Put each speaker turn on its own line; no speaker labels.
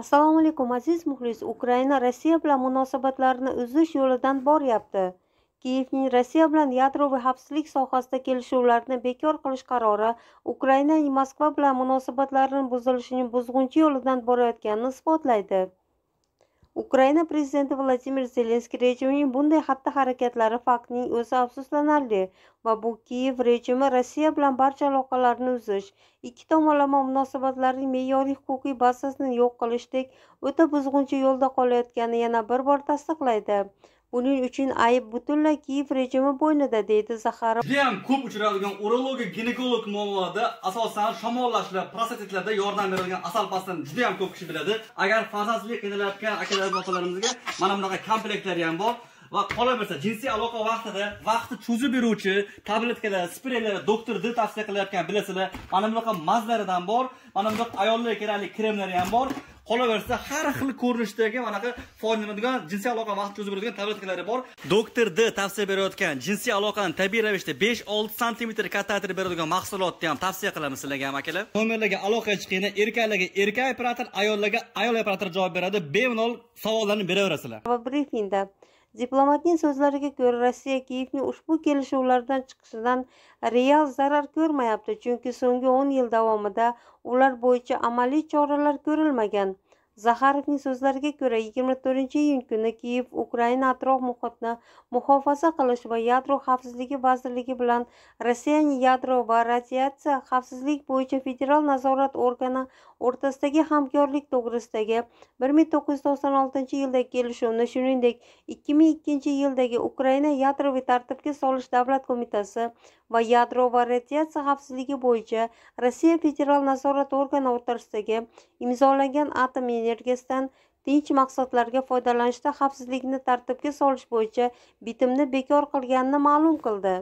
assalomu alaykum aziz muxlis ukraina rossiya bilan munosabatlarni uzish yo'lidan boryapti kiyevning rossiya bilan yadroviy xavfsizlik sohasida kelishuvlarni bekor qilish qarori ukrainaning moskva bilan munosabatlarini buzilishini buzg'unchi yo'lidan borayotganini isbotlaydi ukraina prezidenti vladimir zelenskiy rejimining bunday xatti harakatlari faktning o'zi afsuslanarli va bu kiyev rejimi rossiya bilan barcha aloqalarni uzish ikki tomonlama munosabatlarning me'yoriy huquqiy bazasini yo'q qilishdek o'ta buzg'unchi yo'lda qolayotganini yana bir bor tasdiqlaydi uning uchun ayb butunlay kiyev rejimi bo'ynida deydi zaxarov juda
yam ko'p uchradigan urologiya ginekolog muammoda asosan shamollashlar prostatitlarda yordam berilgan asal pastini juda yam ko'p kishi biladi agar farzandli qiynalayotgan akalarimiz otalarimizga mana bunaqa komplektlari ham bor va qolaversa jinsiy aloqa vaqtida vaqtni cho'zib beruvchi tabletkalar spreylar doktor d tavsiya qilayotgan bilasizlar mana bunaqa mazlaridan bor mana bunaqa ayollarga kerakli kremlari ham bor qolaversa har xil ko'rinishdagi manaqa foydalanadigan jinsiy aloqa vaqt cho'zib beradigan tabletkalari bor doktor d tavsiya berayotgan jinsiy aloqani tabiiy ravishda besh olti santimetr kattatrib beradigan mahsulotni ham tavsiya qilamiz sizlarga ham akalar nomerlarga aloqa chiqinglar erkaklarga erkak operator ayollarga ayol operator javob beradi bemalol savollarni beraverasizlar
va diplomatning so'zlariga ko'ra rossiya Kiyevni ushbu kelishuvlardan chiqishidan real zarar ko'rmayapti chunki so'nggi o'n yil davomida ular bo'yicha amaliy choralar ko'rilmagan Zaharovning so'zlariga ko'ra 24 iyun kuni kiyev ukraina atrof muhitni muhofaza qilish va yadro xavfsizligi vazirligi bilan rossiyaning yadro va radiatsiya xavfsizlik bo'yicha federal nazorat organi o'rtasidagi hamkorlik to'g'risidagi 1996 yildagi kelishuvni shuningdek 2002 yildagi ukraina yadroviy tartibga solish davlat qo'mitasi va yadro va radiatsiya xavfsizligi bo'yicha rossiya federal nazorat organi o'rtasidagi imzolangan atom energiyasidan tinch maqsadlarga foydalanishda xavfsizlikni tartibga solish bo'yicha bitimni bekor qilganini ma'lum qildi